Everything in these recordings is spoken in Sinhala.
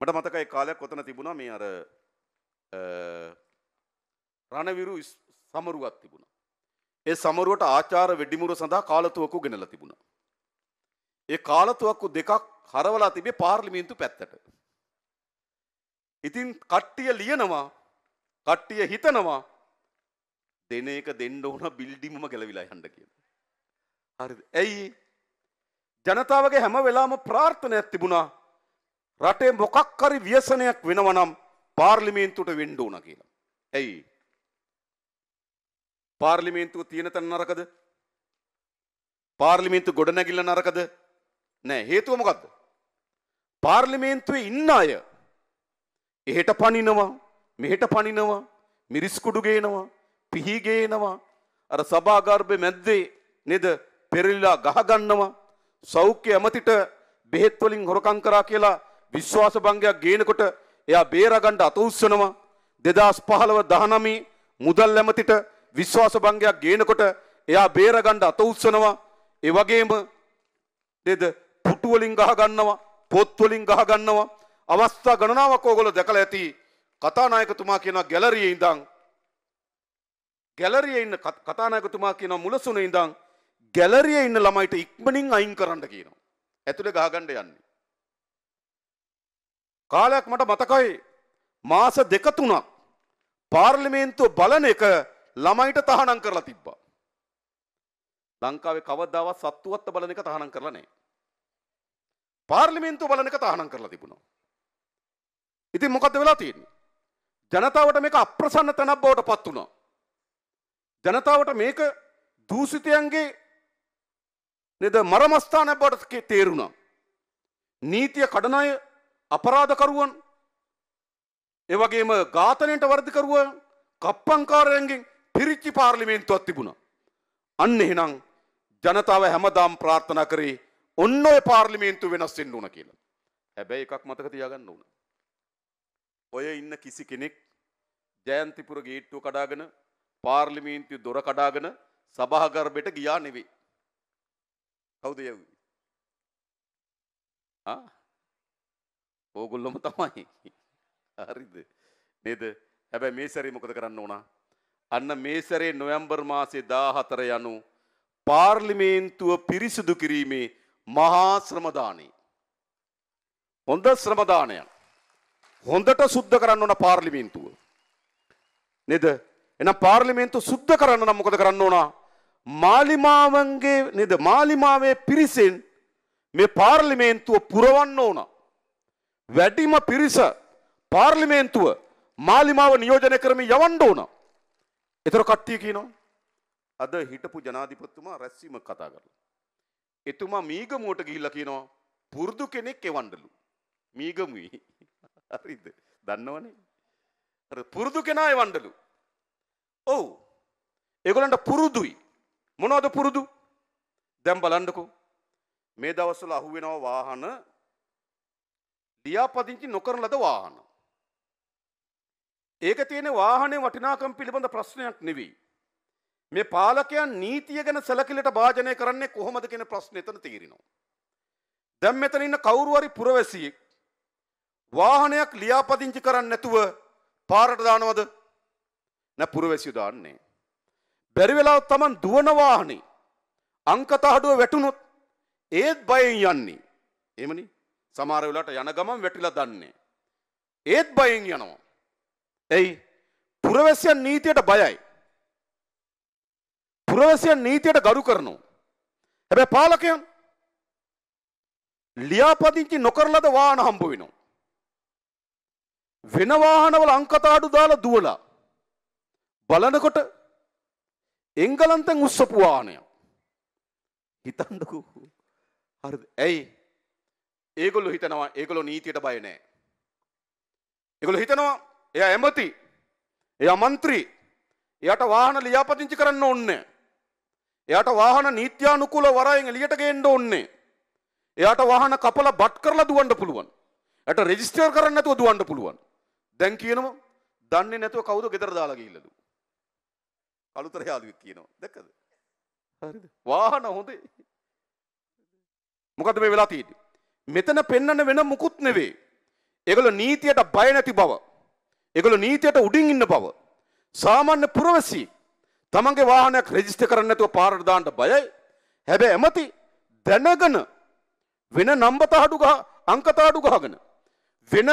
මට මතකයි කාලයක් කොතන තිබුණා මේ අර රණවිරු සමරුවක් තිබුණා. ඒ සමරුවට ආචාර වෙඩිමුර සඳහා කාලතුවකු ගෙනලා තිබුණා. ඒ කාලතුවක්කු දෙකක් හරවලා තිබේ පාර්ලිමේන්තු පැත්තට. ඉතින් කට්ටිය ලියනවා කට්ටිය හිතනවා දෙන එක දෙන්න ඕන බිල්ඩිමම ගැලවිලා යන්න කියලා. හරිද? ඇයි ජනතාවගේ හැම වෙලාවම ප්‍රාර්ථනයක් තිබුණා රටේ මොකක් හරි ව්‍යසනයක් වෙනවනම් පාර්ලිමේන්තුවට වෙන්න ඕන කියලා. ඇයි? පාර්ලිමේන්තුව තියෙන තැන නරකද? පාර්ලිමේන්තු ගොඩනැගිල්ල නරකද? නෑ හේතුව මොකද්ද? පාර්ලිමේන්තුවේ ඉන්න අය එහෙට පනිනවා, මෙහෙට පනිනවා, මිරිස්කුඩු ගේනවා, පිහි ගේනවා, අර සභාගර්භයේ මැද්දේ නේද පෙරලිලා ගහගන්නවා, සෞඛ්‍ය ඇමතිට බෙහෙත් වලින් හොරකම් කරා කියලා විශ්වාස භංගයක් ගේනකොට එයා බේරගණ්ඩ අතඋත්සනවා දෙදස් පහළව දහනමී මුදල් ඇමතිට විශ්වාස භංගයක් ගේනකොට එයා බේරගණ්ඩ අතඋත්සනවා එවගේම දෙද පුටුවලින් ගහගන්නවා පොත්වලින් ගහගන්නවා අවස්ථා ගණනාවක් ඕගොල දැකල ඇති කතානායකතුමා කියන ගැලරිය ඉඳං ගැලරිය ඉන්න කතානායකතුමා කියන මුලසුන ඉඳං ගැලරිය ඉන්න ළමයිට ඉක්මනින් අයින් කරන්න කියනවා. ඇතුළේ ගහගන්න යන්නේ. කාලයක් මට මතකයි මාස දෙක තුනක් පාර්ලිමේන්තුව බලන එක ළමයිට තහනම් කරලා තිබ්බා. ලංකාවේ කවදාවත් සත්තුවත්ත බලන එක තහනම් කරලා නැහැ. පාර්ලිමේන්තුව බලන එක තහනම් කරලා තිබුණා. ඉතින් මොකද්ද වෙලා තියෙන්නේ? ජනතාවට මේක අප්‍රසන්න තැනක් බවට පත් වුණා. ජනතාවට මේක දූෂිතයන්ගේ නේද මරමස්ථානයක් බවට තේරුණා. නීතිය කඩන අය අපරාධකරුවන් ඒ වගේම ඝාතනයට වර්ධකරුවන් කප්පංකාරයන්ගෙන් පිරිච්චි පාර්ලිමේන්තුවක් තිබුණා. අන්න එහෙනම් ජනතාව හැමදාම ප්‍රාර්ථනා කරේ ඔන්න ඔය පාර්ලිමේන්තුව වෙනස් වෙන්න ඕන කියලා. හැබැයි එකක් මතක තියාගන්න ඕන. ඔය ඉන්න කිසි කෙනෙක් ජයන්තිපුර ගේට්ටුව කඩාගෙන පාර්ලිමේන්තුවේ දොර කඩාගෙන සභාගර්භයට ගියා නෙවෙයි. කවුද යව්වේ? ආ ඕගොල්ලොම තමයි. හරිද? නේද? හැබැයි මේ සැරේ මොකද කරන්න ඕනා? අන්න මේ සැරේ නොවැම්බර් මාසේ 14 යනු පාර්ලිමේන්තුව පිරිසිදු කිරීමේ මහා ශ්‍රමදානය. හොඳ ශ්‍රමදානයක්. හොඳට සුද්ධ කරන්න ඕන පාර්ලිමේන්තුව. නේද? එහෙනම් පාර්ලිමේන්තුව සුද්ධ කරන්න නම් මොකද කරන්න ඕනා? මාලිමාවන්ගේ නේද මාලිමාවේ පිරිසෙන් මේ පාර්ලිමේන්තුව පුරවන්න ඕනා. වැඩිම පිරිස පාර්ලිමේන්තුව මාලිමාව නියෝජනය කරමින් යවන්න ඕන. එතර කට්ටිය කියනවා. අද හිටපු ජනාධිපතිතුමා රැස්වීමක් කතා කරලා. එතුමා මීගමුවට ගිහිල්ලා කියනවා පුරුදු කෙනෙක් එවන්නලු. මීගමුයි. හරිද? දන්නවනේ. අර පුරුදු කෙනා එවන්නලු. ඔව්. ඒගොල්ලන්ට පුරුදුයි. මොනවද පුරුදු? දැන් බලන්නකෝ. මේ දවස්වල අහුවෙනවා වාහන ලියාපදිංචි නොකරන ලද වාහන. ඒක තියෙන වාහනේ වටිනාකම් පිළිබඳ ප්‍රශ්නයක් නෙවෙයි. මේ පාලකයන් නීතිය ගැන සැලකිලිට භාජනය කරන්නේ කොහොමද කියන ප්‍රශ්නේ එතන තීරණය. දැන් මෙතන ඉන්න කවුරු හරි පුරවැසියෙක් වාහනයක් ලියාපදිංචි කරන්නේ නැතුව පාරට දානවද? නැ පුරවැසිය දාන්නේ. බැරි වෙලාව Taman දුවන වාහනේ අංක තහඩුව වැටුනොත් ඒත් බයෙන් යන්නේ. එහෙමනේ. සමහර වෙලාවට යන ගමන් වැටිලා දන්නේ. ඒත් බයෙන් යනවා. එයි පුරවැසියන් නීතියට බයයි. පුරවැසියන් නීතියට ගරු කරනවා. හැබැයි පාලකයන් ලියාපදිංචි නොකරලද වාහන හම්බ වෙනවා. වෙන වාහනවල අංකතාඩු දාලා දුවලා බලනකොට එංගලන්තෙන් උස්සපු වාහනයක්. හිතන්නකෝ හරිද? ඇයි ඒගොල්ලො හිතනවා ඒගොලො නීතියට බය නෑ. එකොළ හිතනවා එය ඇමති එය මන්ත්‍රී එයට වාහන ලියාපතිංචි කරන්න ඔන්නේ. එයට වාහන නීත්‍යානුකුල වරයෙන් එලියට ගේන්ඩ ඔන්නේ. එයට වාහන කපල බට් කරලා දුවන්ඩ පුළුවන් ඇයට රෙජිස්ටර් කරන්න ඇතුව දුවන්ඩ පුළුවන් දැන් කියනවා දන්නේ නැතුව කවුද ගෙදර දාලාගඉල්ලලු අලුතර යාලුවක් කියනවා දැකද වාහන හොඳේ මොකද මේ වෙලා තිීදී මෙතන පෙන්වන්න වෙන මුකුත් නෙවේ. ඒගොල්ලෝ නීතියට බය නැති බව. ඒගොල්ලෝ නීතියට උඩින් ඉන්න බව. සාමාන්‍ය පුරවැසි තමන්ගේ වාහනයක් රෙජිස්ටර් කරන්න නැතුව පාරට දාන්න බයයි. හැබැයි එමති දැනගෙන වෙන නම්බ තාඩු ගහ අංක තාඩු ගහගෙන වෙන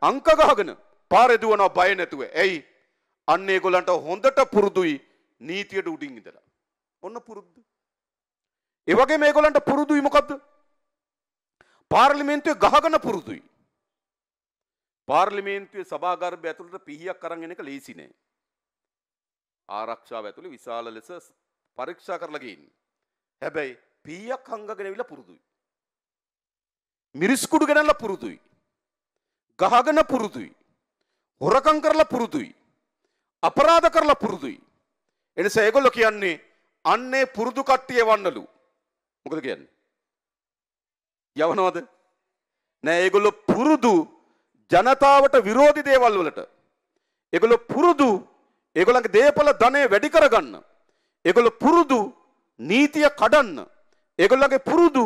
අංක ගහගෙන පාරේ දුවනවා බය නැතුව. ඇයි? අන්න ඒගොල්ලන්ට හොඳට පුරුදුයි නීතියට උඩින් ඉඳලා. ඔන්න පුරුද්ද. ඒ වගේ මේගොල්ලන්ට පුරුදුයි මොකද්ද? පාර්ලිමේන්තුවේ ගහගන්න පුරුදුයි. පාර්ලිමේන්තුවේ සභාගර්භය ඇතුළට පිහියක් අරන් එන එක ලේසි නෑ. ආරක්ෂාව ඇතුළේ විශාල ලෙස පරීක්ෂා කරලා ගින්නේ. හැබැයි පිහියක් අංගගෙන ඇවිල්ලා පුරුදුයි. මිරිස්කුඩු ගෙනල්ලා පුරුදුයි. ගහගෙන පුරුදුයි. හොරකම් කරලා පුරුදුයි. අපරාධ කරලා පුරුදුයි. එනිසා ඒගොල්ලෝ කියන්නේ අන්නේ පුරුදු කට්ටිය වන්නලු. මොකද කියන්නේ? යවනවද? නෑ ඒගොල්ලෝ පුරුදු ජනතාවට විරෝධී දේවල් වලට. ඒගොල්ලෝ පුරුදු ඒගොල්ලන්ගේ දේපල ධනෙ වැඩි කරගන්න. ඒගොල්ලෝ පුරුදු නීතිය කඩන්න. ඒගොල්ලන්ගේ පුරුදු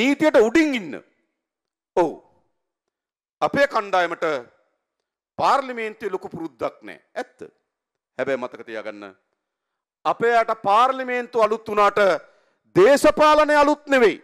නීතියට උඩින් ඉන්න. ඔව්. අපේ කණ්ඩායමට පාර්ලිමේන්තුවේ ලොකු පුරුද්දක් නෑ. ඇත්ත. හැබැයි මතක තියාගන්න අපේ යට පාර්ලිමේන්තු අලුත් වුණාට දේශපාලනය අලුත් නෙවෙයි.